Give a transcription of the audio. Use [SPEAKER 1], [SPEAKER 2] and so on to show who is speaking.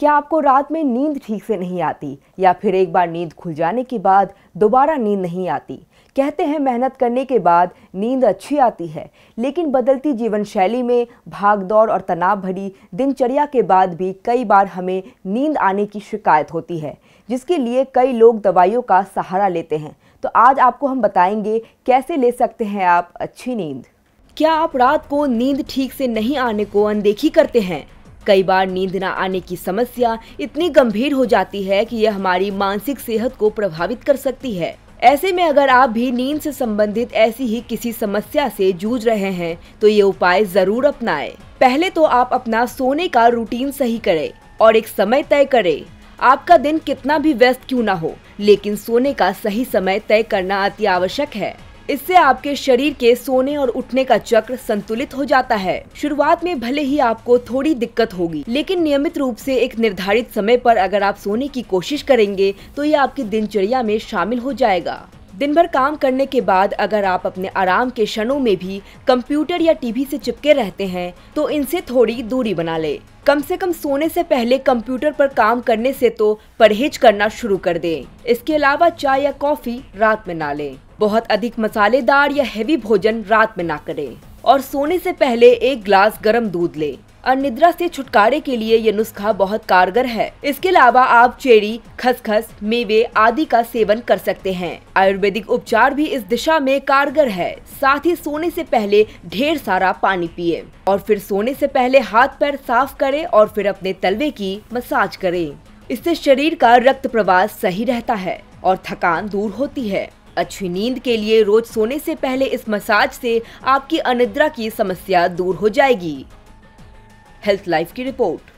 [SPEAKER 1] क्या आपको रात में नींद ठीक से नहीं आती या फिर एक बार नींद खुल जाने के बाद दोबारा नींद नहीं आती कहते हैं मेहनत करने के बाद नींद अच्छी आती है लेकिन बदलती जीवन शैली में भागदौड़ और तनाव भरी दिनचर्या के बाद भी कई बार हमें नींद आने की शिकायत होती है जिसके लिए कई लोग दवाइयों का सहारा लेते हैं तो आज आपको हम बताएंगे कैसे ले सकते हैं आप अच्छी नींद क्या आप रात को नींद ठीक से नहीं आने को अनदेखी करते हैं कई बार नींद न आने की समस्या इतनी गंभीर हो जाती है कि यह हमारी मानसिक सेहत को प्रभावित कर सकती है ऐसे में अगर आप भी नींद से संबंधित ऐसी ही किसी समस्या से जूझ रहे हैं तो ये उपाय जरूर अपनाएं। पहले तो आप अपना सोने का रूटीन सही करें और एक समय तय करें आपका दिन कितना भी व्यस्त क्यों ना हो लेकिन सोने का सही समय तय करना अति आवश्यक है इससे आपके शरीर के सोने और उठने का चक्र संतुलित हो जाता है शुरुआत में भले ही आपको थोड़ी दिक्कत होगी लेकिन नियमित रूप से एक निर्धारित समय पर अगर आप सोने की कोशिश करेंगे तो ये आपकी दिनचर्या में शामिल हो जाएगा दिन भर काम करने के बाद अगर आप अपने आराम के क्षणों में भी कंप्यूटर या टीवी से चिपके रहते हैं तो इनसे थोड़ी दूरी बना ले कम से कम सोने से पहले कंप्यूटर पर काम करने से तो परहेज करना शुरू कर दें। इसके अलावा चाय या कॉफी रात में ना लें। बहुत अधिक मसालेदार या हैवी भोजन रात में ना करें और सोने से पहले एक ग्लास गर्म दूध लें और निद्रा से छुटकारे के लिए यह नुस्खा बहुत कारगर है इसके अलावा आप चेरी खसखस मेवे आदि का सेवन कर सकते हैं आयुर्वेदिक उपचार भी इस दिशा में कारगर है साथ ही सोने से पहले ढेर सारा पानी पिए और फिर सोने से पहले हाथ पैर साफ करें और फिर अपने तलवे की मसाज करें इससे शरीर का रक्त प्रवाह सही रहता है और थकान दूर होती है अच्छी नींद के लिए रोज सोने से पहले इस मसाज से आपकी अनिद्रा की समस्या दूर हो जाएगी हेल्थ लाइफ की रिपोर्ट